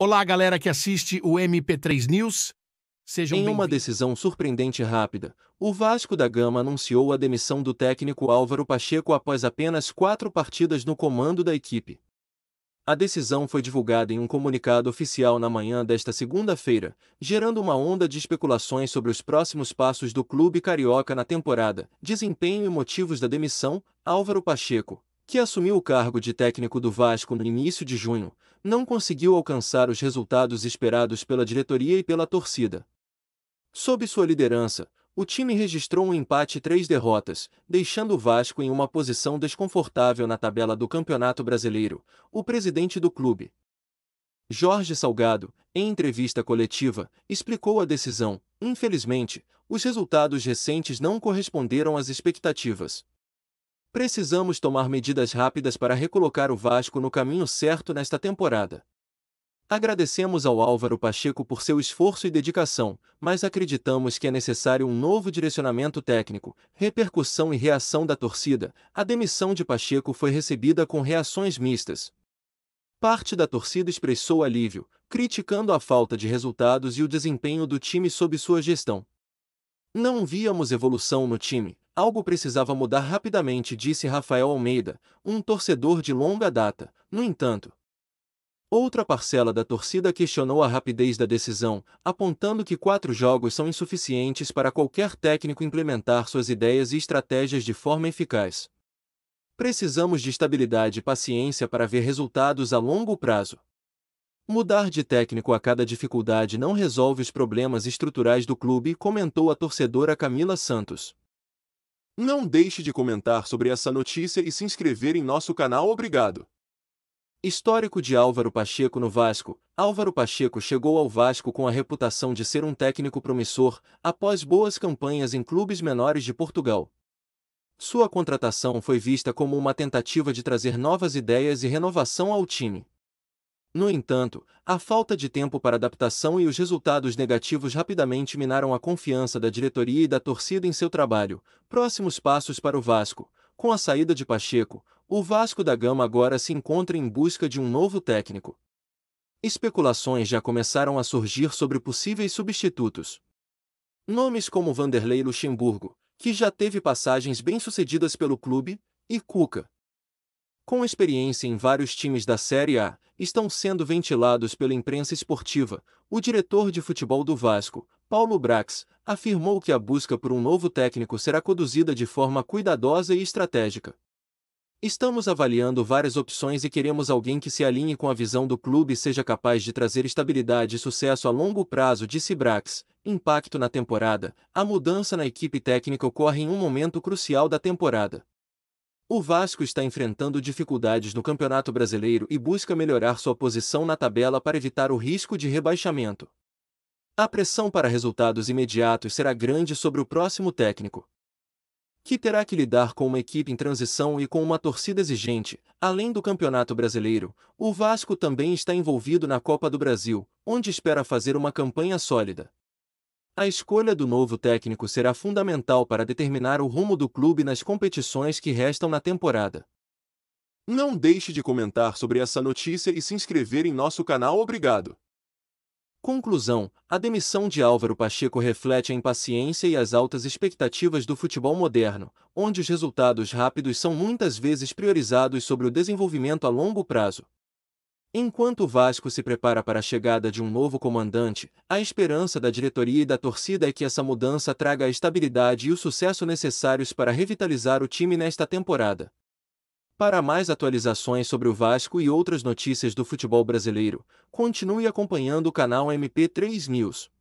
Olá, galera que assiste o MP3 News. Sejam em uma decisão surpreendente e rápida, o Vasco da Gama anunciou a demissão do técnico Álvaro Pacheco após apenas quatro partidas no comando da equipe. A decisão foi divulgada em um comunicado oficial na manhã desta segunda-feira, gerando uma onda de especulações sobre os próximos passos do clube carioca na temporada, desempenho e motivos da demissão. Álvaro Pacheco, que assumiu o cargo de técnico do Vasco no início de junho, não conseguiu alcançar os resultados esperados pela diretoria e pela torcida. Sob sua liderança, o time registrou um empate e três derrotas, deixando o Vasco em uma posição desconfortável na tabela do Campeonato Brasileiro, o presidente do clube. Jorge Salgado, em entrevista coletiva, explicou a decisão. Infelizmente, os resultados recentes não corresponderam às expectativas. Precisamos tomar medidas rápidas para recolocar o Vasco no caminho certo nesta temporada. Agradecemos ao Álvaro Pacheco por seu esforço e dedicação, mas acreditamos que é necessário um novo direcionamento técnico, repercussão e reação da torcida. A demissão de Pacheco foi recebida com reações mistas. Parte da torcida expressou alívio, criticando a falta de resultados e o desempenho do time sob sua gestão. Não víamos evolução no time, Algo precisava mudar rapidamente, disse Rafael Almeida, um torcedor de longa data. No entanto, outra parcela da torcida questionou a rapidez da decisão, apontando que quatro jogos são insuficientes para qualquer técnico implementar suas ideias e estratégias de forma eficaz. Precisamos de estabilidade e paciência para ver resultados a longo prazo. Mudar de técnico a cada dificuldade não resolve os problemas estruturais do clube, comentou a torcedora Camila Santos. Não deixe de comentar sobre essa notícia e se inscrever em nosso canal. Obrigado! Histórico de Álvaro Pacheco no Vasco. Álvaro Pacheco chegou ao Vasco com a reputação de ser um técnico promissor, após boas campanhas em clubes menores de Portugal. Sua contratação foi vista como uma tentativa de trazer novas ideias e renovação ao time. No entanto, a falta de tempo para adaptação e os resultados negativos rapidamente minaram a confiança da diretoria e da torcida em seu trabalho. Próximos passos para o Vasco. Com a saída de Pacheco, o Vasco da Gama agora se encontra em busca de um novo técnico. Especulações já começaram a surgir sobre possíveis substitutos. Nomes como Vanderlei Luxemburgo, que já teve passagens bem-sucedidas pelo clube, e Cuca. Com experiência em vários times da Série A, estão sendo ventilados pela imprensa esportiva. O diretor de futebol do Vasco, Paulo Brax, afirmou que a busca por um novo técnico será conduzida de forma cuidadosa e estratégica. Estamos avaliando várias opções e queremos alguém que se alinhe com a visão do clube e seja capaz de trazer estabilidade e sucesso a longo prazo, disse Brax. Impacto na temporada: A mudança na equipe técnica ocorre em um momento crucial da temporada. O Vasco está enfrentando dificuldades no Campeonato Brasileiro e busca melhorar sua posição na tabela para evitar o risco de rebaixamento. A pressão para resultados imediatos será grande sobre o próximo técnico, que terá que lidar com uma equipe em transição e com uma torcida exigente. Além do Campeonato Brasileiro, o Vasco também está envolvido na Copa do Brasil, onde espera fazer uma campanha sólida. A escolha do novo técnico será fundamental para determinar o rumo do clube nas competições que restam na temporada. Não deixe de comentar sobre essa notícia e se inscrever em nosso canal. Obrigado! Conclusão: a demissão de Álvaro Pacheco reflete a impaciência e as altas expectativas do futebol moderno, onde os resultados rápidos são muitas vezes priorizados sobre o desenvolvimento a longo prazo. Enquanto o Vasco se prepara para a chegada de um novo comandante, a esperança da diretoria e da torcida é que essa mudança traga a estabilidade e o sucesso necessários para revitalizar o time nesta temporada. Para mais atualizações sobre o Vasco e outras notícias do futebol brasileiro, continue acompanhando o canal MP3 News.